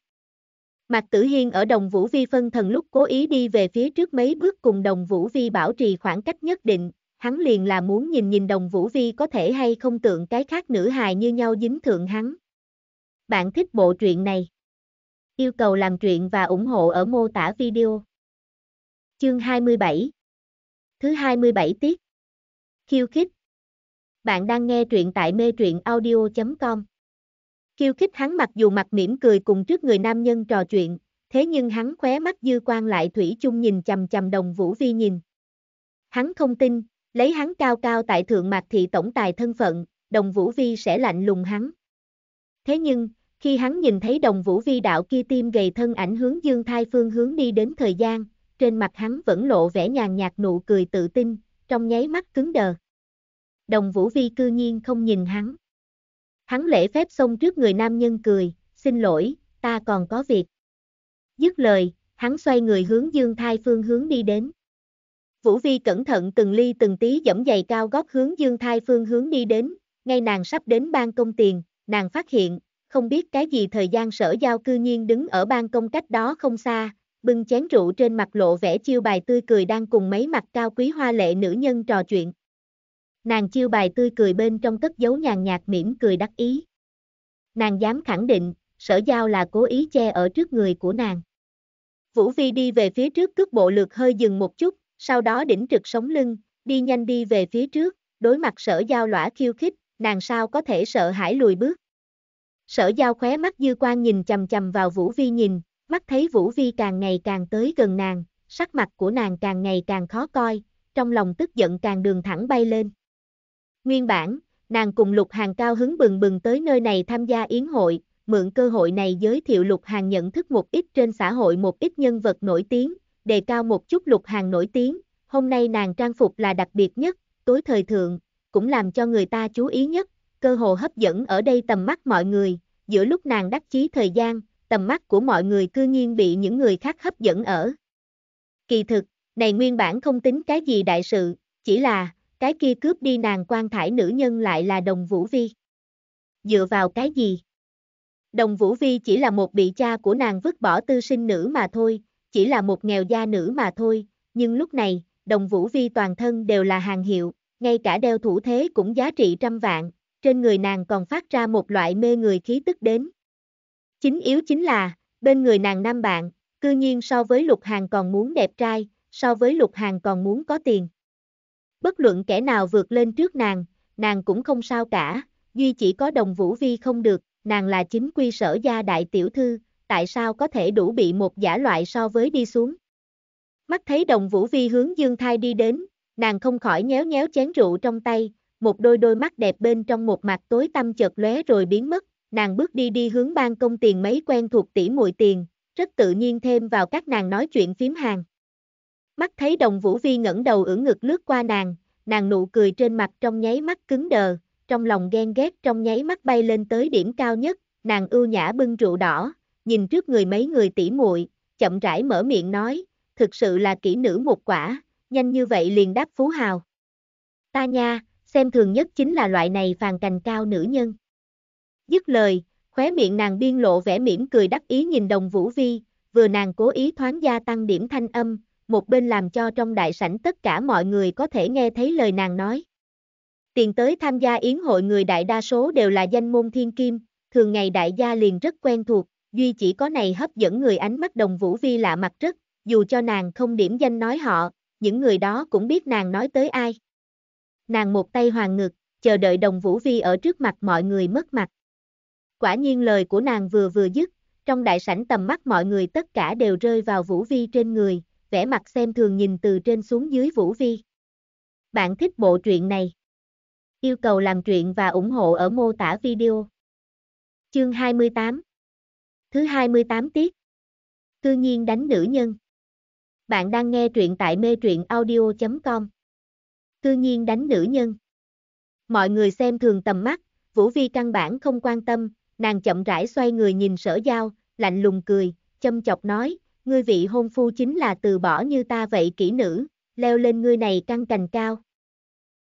Mạc Tử Hiên ở đồng Vũ Vi phân thần lúc cố ý đi về phía trước mấy bước cùng đồng Vũ Vi bảo trì khoảng cách nhất định, hắn liền là muốn nhìn nhìn đồng Vũ Vi có thể hay không tượng cái khác nữ hài như nhau dính thượng hắn. Bạn thích bộ truyện này? Yêu cầu làm truyện và ủng hộ ở mô tả video. Chương 27 Thứ 27 tiết Khiêu khích Bạn đang nghe truyện tại mê truyện audio.com Khiêu khích hắn mặc dù mặt mỉm cười cùng trước người nam nhân trò chuyện, thế nhưng hắn khóe mắt dư quan lại thủy chung nhìn chầm chầm đồng Vũ Vi nhìn. Hắn không tin, Lấy hắn cao cao tại thượng mạc thị tổng tài thân phận, đồng Vũ Vi sẽ lạnh lùng hắn. Thế nhưng, khi hắn nhìn thấy đồng Vũ Vi đạo kia tim gầy thân ảnh hướng dương thai phương hướng đi đến thời gian, trên mặt hắn vẫn lộ vẻ nhàn nhạt nụ cười tự tin, trong nháy mắt cứng đờ. Đồng Vũ Vi cư nhiên không nhìn hắn. Hắn lễ phép xông trước người nam nhân cười, xin lỗi, ta còn có việc. Dứt lời, hắn xoay người hướng dương thai phương hướng đi đến. Vũ Vi cẩn thận từng ly từng tí dẫm giày cao gót hướng Dương Thai phương hướng đi đến, ngay nàng sắp đến ban công tiền, nàng phát hiện, không biết cái gì thời gian sở giao cư nhiên đứng ở ban công cách đó không xa, bưng chén rượu trên mặt lộ vẻ chiêu bài tươi cười đang cùng mấy mặt cao quý hoa lệ nữ nhân trò chuyện. Nàng chiêu bài tươi cười bên trong cất dấu nhàn nhạt mỉm cười đắc ý. Nàng dám khẳng định, sở giao là cố ý che ở trước người của nàng. Vũ Vi đi về phía trước cước bộ lượt hơi dừng một chút, sau đó đỉnh trực sống lưng, đi nhanh đi về phía trước, đối mặt sở giao lõa khiêu khích, nàng sao có thể sợ hãi lùi bước. Sở giao khóe mắt dư quan nhìn chầm chầm vào Vũ Vi nhìn, mắt thấy Vũ Vi càng ngày càng tới gần nàng, sắc mặt của nàng càng ngày càng khó coi, trong lòng tức giận càng đường thẳng bay lên. Nguyên bản, nàng cùng Lục Hàng cao hứng bừng bừng tới nơi này tham gia yến hội, mượn cơ hội này giới thiệu Lục Hàng nhận thức một ít trên xã hội một ít nhân vật nổi tiếng, đề cao một chút lục hàng nổi tiếng, hôm nay nàng trang phục là đặc biệt nhất, tối thời thượng, cũng làm cho người ta chú ý nhất, cơ hồ hấp dẫn ở đây tầm mắt mọi người, giữa lúc nàng đắc chí thời gian, tầm mắt của mọi người cư nhiên bị những người khác hấp dẫn ở. Kỳ thực, này nguyên bản không tính cái gì đại sự, chỉ là, cái kia cướp đi nàng quan thải nữ nhân lại là đồng vũ vi. Dựa vào cái gì? Đồng Vũ Vi chỉ là một bị cha của nàng vứt bỏ tư sinh nữ mà thôi, chỉ là một nghèo gia nữ mà thôi, nhưng lúc này, đồng Vũ Vi toàn thân đều là hàng hiệu, ngay cả đeo thủ thế cũng giá trị trăm vạn, trên người nàng còn phát ra một loại mê người khí tức đến. Chính yếu chính là, bên người nàng nam bạn, cư nhiên so với lục hàng còn muốn đẹp trai, so với lục hàng còn muốn có tiền. Bất luận kẻ nào vượt lên trước nàng, nàng cũng không sao cả, duy chỉ có đồng Vũ Vi không được, nàng là chính quy sở gia đại tiểu thư, tại sao có thể đủ bị một giả loại so với đi xuống. Mắt thấy đồng Vũ Vi hướng Dương Thai đi đến, nàng không khỏi nhéo nhéo chén rượu trong tay, một đôi đôi mắt đẹp bên trong một mặt tối tăm chợt lóe rồi biến mất, nàng bước đi đi hướng ban công tiền mấy quen thuộc tỷ muội tiền, rất tự nhiên thêm vào các nàng nói chuyện phím hàng. Mắt thấy đồng Vũ Vi ngẩng đầu ưỡn ngực lướt qua nàng, nàng nụ cười trên mặt trong nháy mắt cứng đờ, trong lòng ghen ghét trong nháy mắt bay lên tới điểm cao nhất, nàng ưu nhã bưng rượu đỏ, nhìn trước người mấy người tỉ muội, chậm rãi mở miệng nói, thực sự là kỹ nữ một quả, nhanh như vậy liền đáp phú hào. Ta nha, xem thường nhất chính là loại này phàn cành cao nữ nhân. Dứt lời, khóe miệng nàng biên lộ vẻ mỉm cười đắc ý nhìn đồng vũ vi, vừa nàng cố ý thoáng gia tăng điểm thanh âm, một bên làm cho trong đại sảnh tất cả mọi người có thể nghe thấy lời nàng nói. Tiền tới tham gia yến hội người đại đa số đều là danh môn thiên kim, thường ngày đại gia liền rất quen thuộc, duy chỉ có này hấp dẫn người ánh mắt đồng vũ vi lạ mặt rất, dù cho nàng không điểm danh nói họ, những người đó cũng biết nàng nói tới ai. Nàng một tay hoàng ngực, chờ đợi đồng vũ vi ở trước mặt mọi người mất mặt. Quả nhiên lời của nàng vừa vừa dứt, trong đại sảnh tầm mắt mọi người tất cả đều rơi vào Vũ Vi trên người, vẻ mặt xem thường nhìn từ trên xuống dưới Vũ Vi. Bạn thích bộ truyện này? Yêu cầu làm truyện và ủng hộ ở mô tả video. Chương 28 Thứ 28 tiết. Cư nhiên đánh nữ nhân. Bạn đang nghe truyện tại mê truyện audio.com. Cư nhiên đánh nữ nhân. Mọi người xem thường tầm mắt, Vũ Vi căn bản không quan tâm, nàng chậm rãi xoay người nhìn sở giao, lạnh lùng cười, châm chọc nói, ngươi vị hôn phu chính là từ bỏ như ta vậy kỹ nữ, leo lên ngươi này căng cành cao.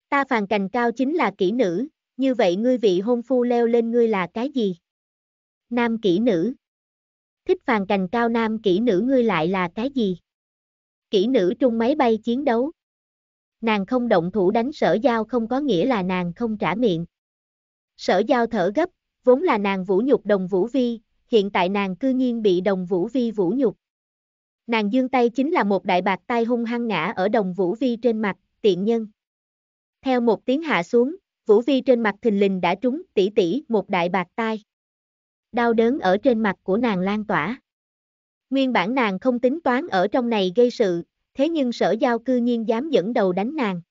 Ta phàn cành cao chính là kỹ nữ, như vậy ngươi vị hôn phu leo lên ngươi là cái gì? Nam kỹ nữ thích phàn cành cao nam kỹ nữ ngươi lại là cái gì? Kỹ nữ trung máy bay chiến đấu. Nàng không động thủ đánh sở giao không có nghĩa là nàng không trả miệng. Sở giao thở gấp, vốn là nàng vũ nhục đồng vũ vi, hiện tại nàng cư nhiên bị đồng vũ vi vũ nhục. Nàng dương tay chính là một đại bạc tay hung hăng ngã ở đồng vũ vi trên mặt, tiện nhân. Theo một tiếng hạ xuống, vũ vi trên mặt thình lình đã trúng tỷ tỷ một đại bạc tai đau đớn ở trên mặt của nàng lan tỏa. Nguyên bản nàng không tính toán ở trong này gây sự, thế nhưng sở giao cư nhiên dám dẫn đầu đánh nàng.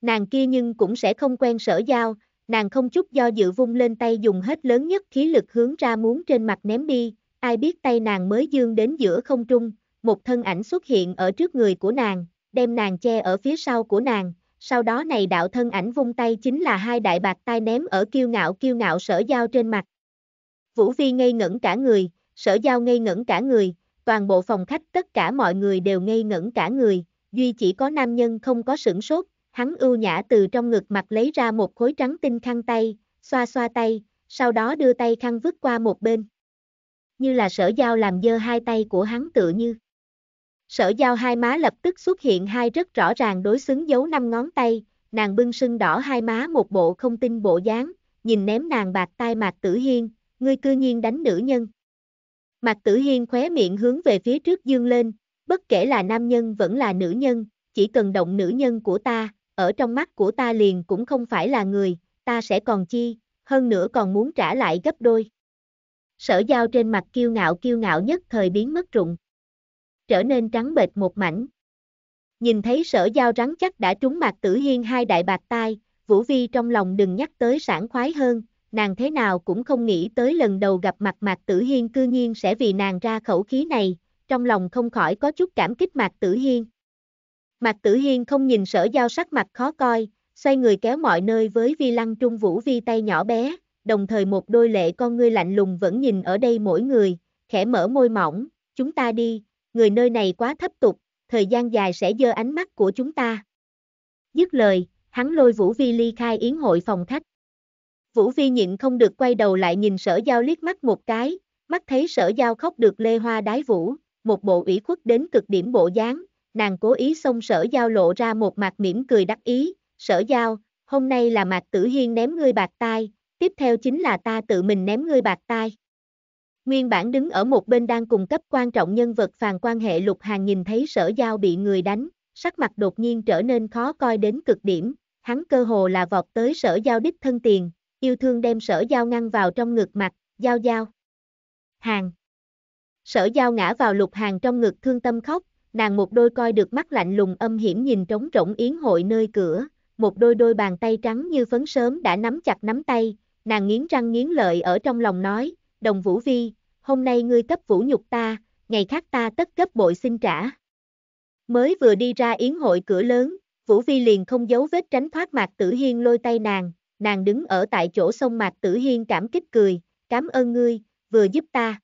Nàng kia nhưng cũng sẽ không quen sở giao, nàng không chút do dự vung lên tay dùng hết lớn nhất khí lực hướng ra muốn trên mặt ném đi, ai biết tay nàng mới dương đến giữa không trung, một thân ảnh xuất hiện ở trước người của nàng, đem nàng che ở phía sau của nàng, sau đó này đạo thân ảnh vung tay chính là hai đại bạc tay ném ở kiêu ngạo kiêu ngạo sở giao trên mặt. Vũ Vi ngây ngẩn cả người, sở giao ngây ngẩn cả người, toàn bộ phòng khách tất cả mọi người đều ngây ngẩn cả người, duy chỉ có nam nhân không có sửng sốt, hắn ưu nhã từ trong ngực mặt lấy ra một khối trắng tinh khăn tay, xoa xoa tay, sau đó đưa tay khăn vứt qua một bên. Như là sở giao làm dơ hai tay của hắn tự như. Sở giao hai má lập tức xuất hiện hai rất rõ ràng đối xứng dấu năm ngón tay, nàng bưng sưng đỏ hai má một bộ không tin bộ dáng, nhìn ném nàng bạc tai mạc tử hiên, ngươi cư nhiên đánh nữ nhân. Mạc Tử Hiên khóe miệng hướng về phía trước dương lên, bất kể là nam nhân vẫn là nữ nhân, chỉ cần động nữ nhân của ta, ở trong mắt của ta liền cũng không phải là người, ta sẽ còn chi, hơn nữa còn muốn trả lại gấp đôi. Sở giao trên mặt kiêu ngạo kiêu ngạo nhất thời biến mất rụng. Trở nên trắng bệch một mảnh. Nhìn thấy sở giao rắn chắc đã trúng Mạc Tử Hiên hai đại bạc tai, Vũ Vi trong lòng đừng nhắc tới sản khoái hơn, nàng thế nào cũng không nghĩ tới lần đầu gặp mặt Mạc Tử Hiên cư nhiên sẽ vì nàng ra khẩu khí này, trong lòng không khỏi có chút cảm kích Mạc Tử Hiên. Mạc Tử Hiên không nhìn sở giao sắc mặt khó coi, xoay người kéo mọi nơi với vi lăng trung vũ vi tay nhỏ bé, đồng thời một đôi lệ con ngươi lạnh lùng vẫn nhìn ở đây mỗi người, khẽ mở môi mỏng, chúng ta đi, người nơi này quá thấp tục, thời gian dài sẽ dơ ánh mắt của chúng ta. Dứt lời, hắn lôi Vũ Vi ly khai yến hội phòng khách. Vũ Vi nhịn không được quay đầu lại nhìn sở giao liếc mắt một cái, mắt thấy sở giao khóc được lê hoa đái vũ, một bộ ủy khuất đến cực điểm bộ dáng, nàng cố ý xông sở giao lộ ra một mặt mỉm cười đắc ý, sở giao, hôm nay là mặt tử hiên ném ngươi bạc tai, tiếp theo chính là ta tự mình ném ngươi bạc tai. Nguyên bản đứng ở một bên đang cùng cấp quan trọng nhân vật phàn quan hệ lục hàng nhìn thấy sở giao bị người đánh, sắc mặt đột nhiên trở nên khó coi đến cực điểm, hắn cơ hồ là vọt tới sở giao đích thân tiền, yêu thương đem sở dao ngăn vào trong ngực mặt, giao giao. Hàng. Sở dao ngã vào lục hàng trong ngực thương tâm khóc, nàng một đôi coi được mắt lạnh lùng âm hiểm nhìn trống rỗng yến hội nơi cửa, một đôi đôi bàn tay trắng như phấn sớm đã nắm chặt nắm tay, nàng nghiến răng nghiến lợi ở trong lòng nói, đồng vũ vi, hôm nay ngươi cấp vũ nhục ta, ngày khác ta tất cấp bội xin trả. Mới vừa đi ra yến hội cửa lớn, Vũ Vi liền không giấu vết tránh thoát Mạc Tử Hiên lôi tay nàng, nàng đứng ở tại chỗ sông Mạc Tử Hiên cảm kích cười, cảm ơn ngươi, vừa giúp ta.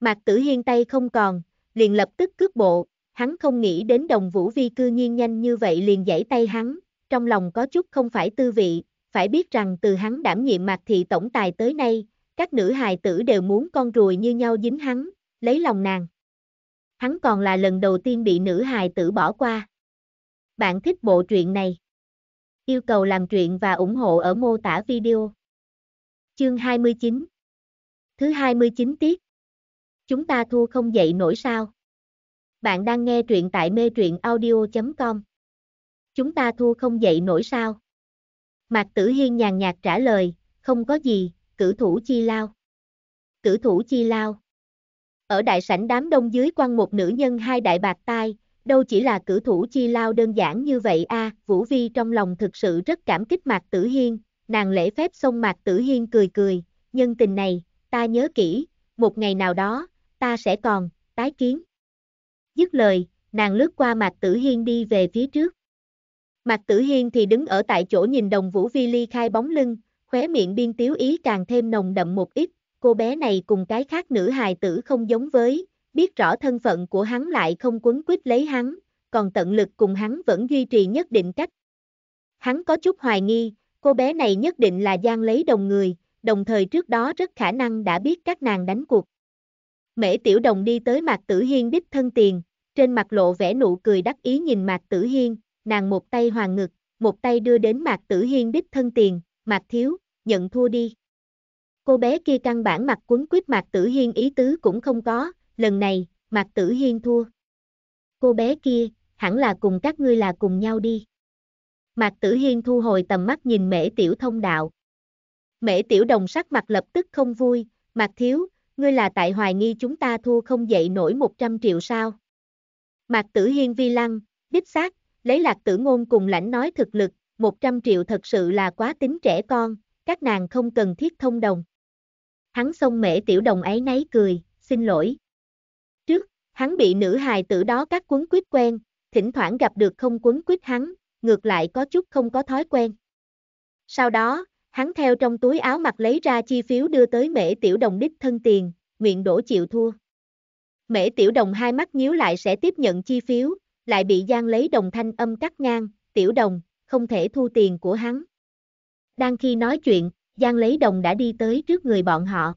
Mạc Tử Hiên tay không còn, liền lập tức cước bộ, hắn không nghĩ đến đồng vũ vi cư nhiên nhanh như vậy liền giãy tay hắn, trong lòng có chút không phải tư vị, phải biết rằng từ hắn đảm nhiệm Mạc Thị Tổng Tài tới nay, các nữ hài tử đều muốn con ruồi như nhau dính hắn, lấy lòng nàng. Hắn còn là lần đầu tiên bị nữ hài tử bỏ qua. Bạn thích bộ truyện này? Yêu cầu làm truyện và ủng hộ ở mô tả video. Chương 29 Thứ 29 tiết Chúng ta thua không dậy nổi sao? Bạn đang nghe truyện tại mê truyện audio.com Chúng ta thua không dậy nổi sao? Mạc Tử Hiên nhàn nhạt trả lời, không có gì, cử thủ chi lao. Cử thủ chi lao. Ở đại sảnh đám đông dưới quan một nữ nhân hai đại bạc tai, đâu chỉ là cử thủ chi lao đơn giản như vậy a Vũ Vi trong lòng thực sự rất cảm kích Mạc Tử Hiên, nàng lễ phép xong Mạc Tử Hiên cười cười, nhân tình này, ta nhớ kỹ, một ngày nào đó, ta sẽ còn, tái kiến. Dứt lời, nàng lướt qua Mạc Tử Hiên đi về phía trước. Mạc Tử Hiên thì đứng ở tại chỗ nhìn đồng Vũ Vi ly khai bóng lưng, khóe miệng biên tiếu ý càng thêm nồng đậm một ít, cô bé này cùng cái khác nữ hài tử không giống với, biết rõ thân phận của hắn lại không quấn quýt lấy hắn, còn tận lực cùng hắn vẫn duy trì nhất định cách. Hắn có chút hoài nghi, cô bé này nhất định là gian lấy đồng người, đồng thời trước đó rất khả năng đã biết các nàng đánh cuộc. Mễ Tiểu Đồng đi tới mặt Tử Hiên đích thân tiền, trên mặt lộ vẻ nụ cười đắc ý nhìn mặt Tử Hiên, nàng một tay hoàng ngực, một tay đưa đến mặt Tử Hiên đích thân tiền, mặt Thiếu, nhận thua đi. Cô bé kia căn bản mặt quấn quýt mặt Tử Hiên ý tứ cũng không có, lần này, Mạc Tử Hiên thua. Cô bé kia, hẳn là cùng các ngươi là cùng nhau đi. Mạc Tử Hiên thu hồi tầm mắt nhìn Mễ Tiểu Thông đạo. Mễ Tiểu Đồng sắc mặt lập tức không vui, Mạc Thiếu, ngươi là tại hoài nghi chúng ta thua không dậy nổi 100 triệu sao. Mạc Tử Hiên vi lăng, đích xác, lấy Lạc Tử Ngôn cùng lãnh nói thực lực, 100 triệu thật sự là quá tính trẻ con, các nàng không cần thiết thông đồng. Hắn xông Mễ Tiểu Đồng ấy náy cười, xin lỗi. Hắn bị nữ hài tử đó các quấn quýt quen, thỉnh thoảng gặp được không quấn quýt hắn, ngược lại có chút không có thói quen. Sau đó, hắn theo trong túi áo mặc lấy ra chi phiếu đưa tới mễ tiểu đồng đích thân tiền, nguyện đổ chịu thua. Mễ tiểu đồng hai mắt nhíu lại sẽ tiếp nhận chi phiếu, lại bị Giang lấy đồng thanh âm cắt ngang, tiểu đồng, không thể thu tiền của hắn. Đang khi nói chuyện, Giang lấy đồng đã đi tới trước người bọn họ.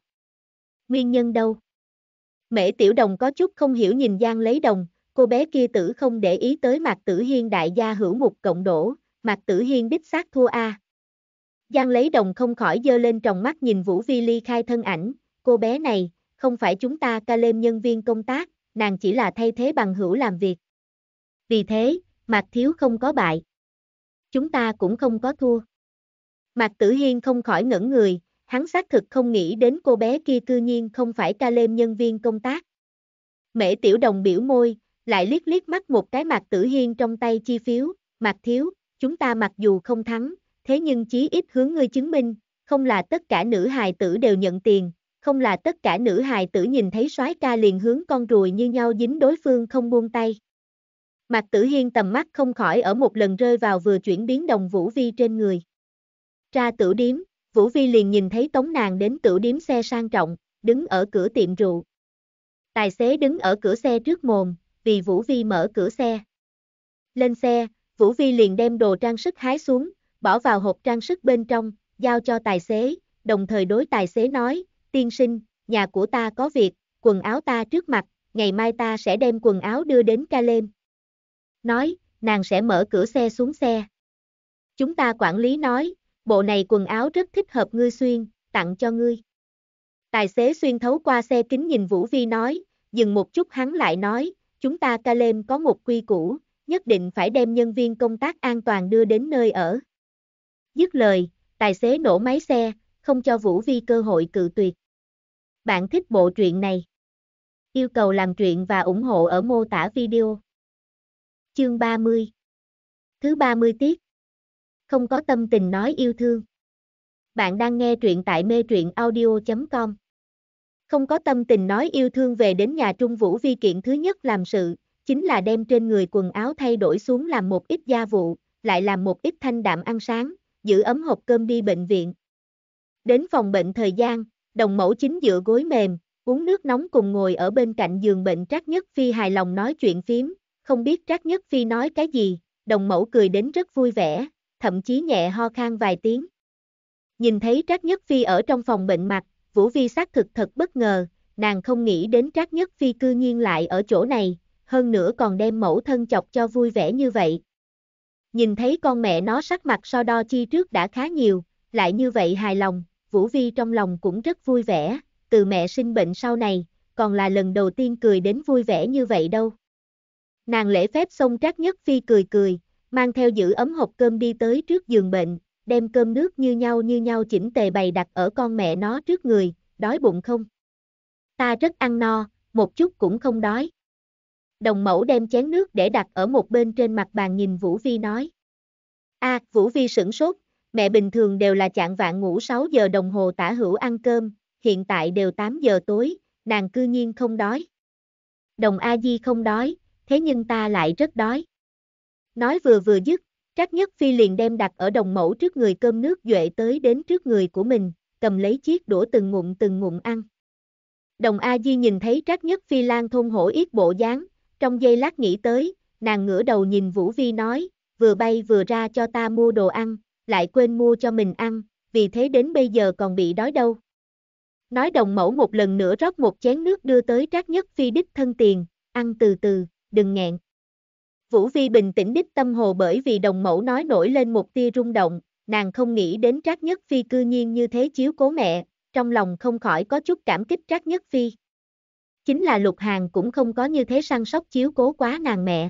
Nguyên nhân đâu? Mễ tiểu đồng có chút không hiểu nhìn Giang lấy đồng, cô bé kia tử không để ý tới Mạc Tử Hiên đại gia hữu mục cộng đổ, Mạc Tử Hiên đích xác thua A. Giang lấy đồng không khỏi dơ lên tròng mắt nhìn Vũ Vi ly khai thân ảnh, cô bé này, không phải chúng ta ca lêm nhân viên công tác, nàng chỉ là thay thế bằng hữu làm việc. Vì thế, Mạc Thiếu không có bại. Chúng ta cũng không có thua. Mạc Tử Hiên không khỏi ngẩn người, hắn xác thực không nghĩ đến cô bé kia cư nhiên không phải ca lêm nhân viên công tác. Mễ tiểu đồng biểu môi, lại liếc liếc mắt một cái mặt tử hiên trong tay chi phiếu, mặt thiếu, chúng ta mặc dù không thắng, thế nhưng chí ít hướng ngươi chứng minh, không là tất cả nữ hài tử đều nhận tiền, không là tất cả nữ hài tử nhìn thấy soái ca liền hướng con ruồi như nhau dính đối phương không buông tay. Mặt tử hiên tầm mắt không khỏi ở một lần rơi vào vừa chuyển biến đồng vũ vi trên người. Ra tử điếm, Vũ Vi liền nhìn thấy tống nàng đến tửu điếm xe sang trọng, đứng ở cửa tiệm rượu. Tài xế đứng ở cửa xe trước mồm, vì Vũ Vi mở cửa xe. Lên xe, Vũ Vi liền đem đồ trang sức hái xuống, bỏ vào hộp trang sức bên trong, giao cho tài xế, đồng thời đối tài xế nói, tiên sinh, nhà của ta có việc, quần áo ta trước mặt, ngày mai ta sẽ đem quần áo đưa đến ca Calem. Nói, nàng sẽ mở cửa xe xuống xe. Chúng ta quản lý nói, bộ này quần áo rất thích hợp ngươi xuyên, tặng cho ngươi. Tài xế xuyên thấu qua xe kính nhìn Vũ Vi nói, dừng một chút hắn lại nói, chúng ta Calem có một quy củ, nhất định phải đem nhân viên công tác an toàn đưa đến nơi ở. Dứt lời, tài xế nổ máy xe, không cho Vũ Vi cơ hội cự tuyệt. Bạn thích bộ truyện này? Yêu cầu làm truyện và ủng hộ ở mô tả video. Chương 30 Thứ 30 tiết không có tâm tình nói yêu thương. Bạn đang nghe truyện tại mê truyện audio.com. Không có tâm tình nói yêu thương về đến nhà Trung Vũ Vi kiện thứ nhất làm sự, chính là đem trên người quần áo thay đổi xuống làm một ít gia vụ, lại làm một ít thanh đạm ăn sáng, giữ ấm hộp cơm đi bệnh viện. Đến phòng bệnh thời gian, đồng mẫu chính dựa gối mềm, uống nước nóng cùng ngồi ở bên cạnh giường bệnh Trác Nhất Phi hài lòng nói chuyện phím, không biết Trác Nhất Phi nói cái gì, đồng mẫu cười đến rất vui vẻ, thậm chí nhẹ ho khan vài tiếng. Nhìn thấy Trác Nhất Phi ở trong phòng bệnh mặt, Vũ Vi xác thực thật bất ngờ, nàng không nghĩ đến Trác Nhất Phi cư nhiên lại ở chỗ này, hơn nữa còn đem mẫu thân chọc cho vui vẻ như vậy. Nhìn thấy con mẹ nó sắc mặt so đo chi trước đã khá nhiều, lại như vậy hài lòng, Vũ Vi trong lòng cũng rất vui vẻ, từ mẹ sinh bệnh sau này, còn là lần đầu tiên cười đến vui vẻ như vậy đâu. Nàng lễ phép xong Trác Nhất Phi cười cười, mang theo giữ ấm hộp cơm đi tới trước giường bệnh, đem cơm nước như nhau như nhau chỉnh tề bày đặt ở con mẹ nó trước người, đói bụng không? Ta rất ăn no, một chút cũng không đói. Đồng mẫu đem chén nước để đặt ở một bên trên mặt bàn nhìn Vũ Vi nói. a à, Vũ Vi sửng sốt, mẹ bình thường đều là chạng vạn ngủ 6 giờ đồng hồ tả hữu ăn cơm, hiện tại đều 8 giờ tối, nàng cư nhiên không đói. Đồng A Di không đói, thế nhưng ta lại rất đói. Nói vừa vừa dứt, Trác Nhất Phi liền đem đặt ở đồng mẫu trước người cơm nước duệ tới đến trước người của mình, cầm lấy chiếc đũa từng ngụm từng ngụm ăn. Đồng A Di nhìn thấy Trác Nhất Phi lan thôn hổ ít bộ dáng, trong giây lát nghĩ tới, nàng ngửa đầu nhìn Vũ Vi nói, vừa bay vừa ra cho ta mua đồ ăn, lại quên mua cho mình ăn, vì thế đến bây giờ còn bị đói đâu. Nói đồng mẫu một lần nữa rót một chén nước đưa tới Trác Nhất Phi đích thân tiền, ăn từ từ, đừng nghẹn. Vũ Vi bình tĩnh đích tâm hồ bởi vì đồng mẫu nói nổi lên một tia rung động, nàng không nghĩ đến Trác Nhất Phi cư nhiên như thế chiếu cố mẹ, trong lòng không khỏi có chút cảm kích Trác Nhất Phi. Chính là Lục Hàn cũng không có như thế săn sóc chiếu cố quá nàng mẹ.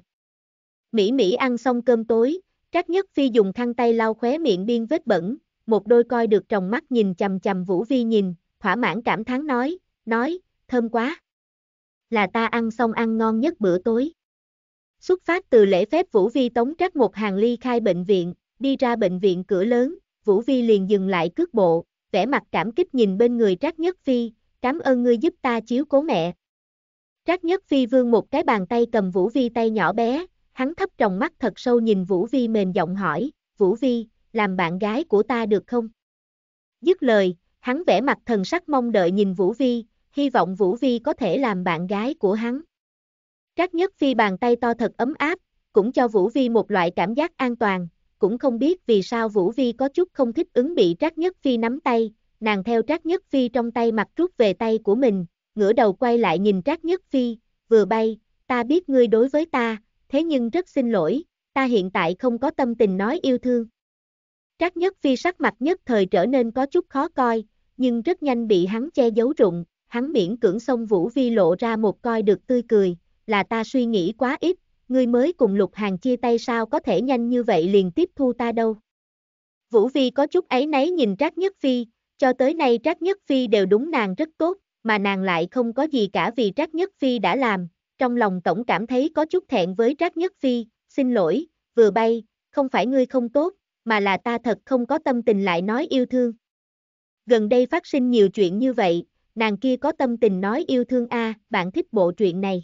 Mỹ Mỹ ăn xong cơm tối, Trác Nhất Phi dùng khăn tay lau khóe miệng biên vết bẩn, một đôi coi được tròng mắt nhìn chầm chầm Vũ Vi nhìn, thỏa mãn cảm thán nói, nói, thơm quá. Là ta ăn xong ăn ngon nhất bữa tối. Xuất phát từ lễ phép Vũ Vi tống trác một hàng ly khai bệnh viện, đi ra bệnh viện cửa lớn, Vũ Vi liền dừng lại cước bộ, vẻ mặt cảm kích nhìn bên người Trác Nhất Phi, cảm ơn ngươi giúp ta chiếu cố mẹ. Trác Nhất Phi vương một cái bàn tay cầm Vũ Vi tay nhỏ bé, hắn thấp tròng mắt thật sâu nhìn Vũ Vi mềm giọng hỏi, Vũ Vi, làm bạn gái của ta được không? Dứt lời, hắn vẻ mặt thần sắc mong đợi nhìn Vũ Vi, hy vọng Vũ Vi có thể làm bạn gái của hắn. Trác Nhất Phi bàn tay to thật ấm áp, cũng cho Vũ Vi một loại cảm giác an toàn, cũng không biết vì sao Vũ Vi có chút không thích ứng bị Trác Nhất Phi nắm tay, nàng theo Trác Nhất Phi trong tay mặt rút về tay của mình, ngửa đầu quay lại nhìn Trác Nhất Phi, vừa bay, ta biết ngươi đối với ta, thế nhưng rất xin lỗi, ta hiện tại không có tâm tình nói yêu thương. Trác Nhất Phi sắc mặt nhất thời trở nên có chút khó coi, nhưng rất nhanh bị hắn che giấu rụng, hắn miễn cưỡng xông Vũ Vi lộ ra một coi được tươi cười, là ta suy nghĩ quá ít, ngươi mới cùng lục hàng chia tay sao có thể nhanh như vậy liền tiếp thu ta đâu. Vũ Vi có chút ấy nấy nhìn Trác Nhất Phi, cho tới nay Trác Nhất Phi đều đúng nàng rất tốt, mà nàng lại không có gì cả vì Trác Nhất Phi đã làm, trong lòng tổng cảm thấy có chút thẹn với Trác Nhất Phi, xin lỗi, vừa bay, không phải ngươi không tốt, mà là ta thật không có tâm tình lại nói yêu thương. Gần đây phát sinh nhiều chuyện như vậy, nàng kia có tâm tình nói yêu thương a, bạn thích bộ truyện này.